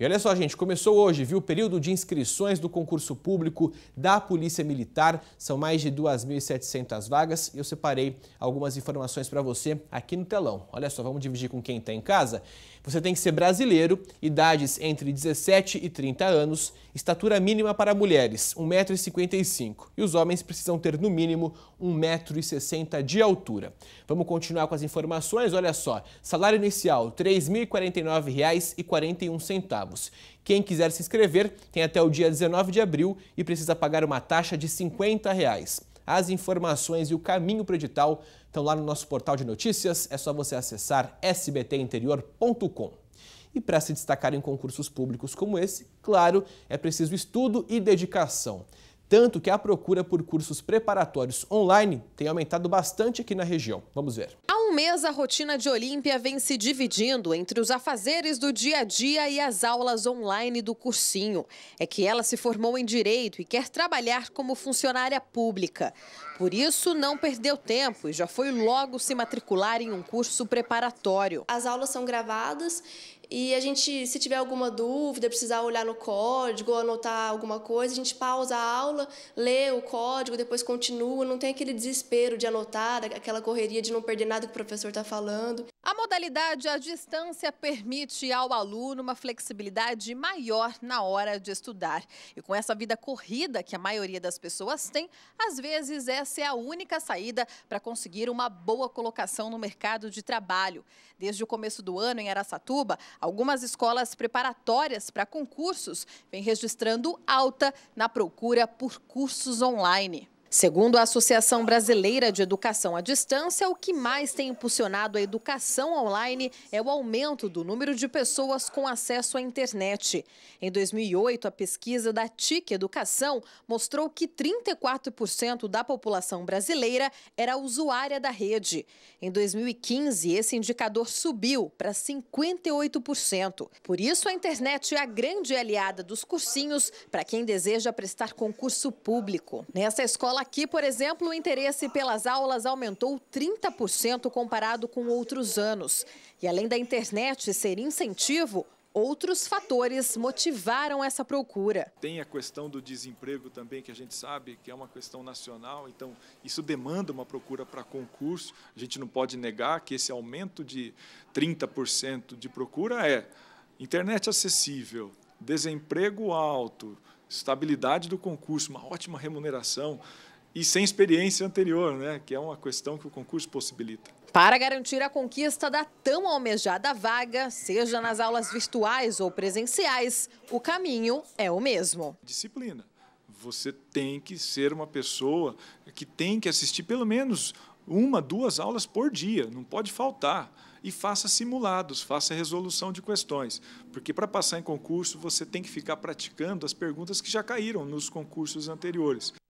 E olha só, gente, começou hoje, viu? O período de inscrições do concurso público da Polícia Militar. São mais de 2.700 vagas e eu separei algumas informações para você aqui no telão. Olha só, vamos dividir com quem está em casa? Você tem que ser brasileiro, idades entre 17 e 30 anos, estatura mínima para mulheres, 1,55m, e os homens precisam ter no mínimo 1,60m de altura. Vamos continuar com as informações? Olha só, salário inicial R$ 3.049,41 centavos. Quem quiser se inscrever tem até o dia 19 de abril e precisa pagar uma taxa de R$ 50. Reais. As informações e o caminho para o edital estão lá no nosso portal de notícias, é só você acessar sbtinterior.com. E para se destacar em concursos públicos como esse, claro, é preciso estudo e dedicação. Tanto que a procura por cursos preparatórios online tem aumentado bastante aqui na região. Vamos ver um mês, a rotina de Olímpia vem se dividindo entre os afazeres do dia a dia e as aulas online do cursinho. É que ela se formou em Direito e quer trabalhar como funcionária pública. Por isso, não perdeu tempo e já foi logo se matricular em um curso preparatório. As aulas são gravadas e a gente, se tiver alguma dúvida, precisar olhar no código anotar alguma coisa, a gente pausa a aula, lê o código, depois continua, não tem aquele desespero de anotar, aquela correria de não perder nada que o professor está falando. A modalidade à distância permite ao aluno uma flexibilidade maior na hora de estudar. E com essa vida corrida que a maioria das pessoas tem, às vezes essa é a única saída para conseguir uma boa colocação no mercado de trabalho. Desde o começo do ano, em Araçatuba, Algumas escolas preparatórias para concursos vêm registrando alta na procura por cursos online. Segundo a Associação Brasileira de Educação à Distância, o que mais tem impulsionado a educação online é o aumento do número de pessoas com acesso à internet. Em 2008, a pesquisa da TIC Educação mostrou que 34% da população brasileira era usuária da rede. Em 2015, esse indicador subiu para 58%. Por isso, a internet é a grande aliada dos cursinhos para quem deseja prestar concurso público. Nessa escola, aqui, por exemplo, o interesse pelas aulas aumentou 30% comparado com outros anos. E além da internet ser incentivo, outros fatores motivaram essa procura. Tem a questão do desemprego também, que a gente sabe que é uma questão nacional, então isso demanda uma procura para concurso. A gente não pode negar que esse aumento de 30% de procura é internet acessível, desemprego alto, estabilidade do concurso, uma ótima remuneração e sem experiência anterior, né? que é uma questão que o concurso possibilita. Para garantir a conquista da tão almejada vaga, seja nas aulas virtuais ou presenciais, o caminho é o mesmo. Disciplina. Você tem que ser uma pessoa que tem que assistir pelo menos uma, duas aulas por dia, não pode faltar. E faça simulados, faça resolução de questões. Porque para passar em concurso, você tem que ficar praticando as perguntas que já caíram nos concursos anteriores.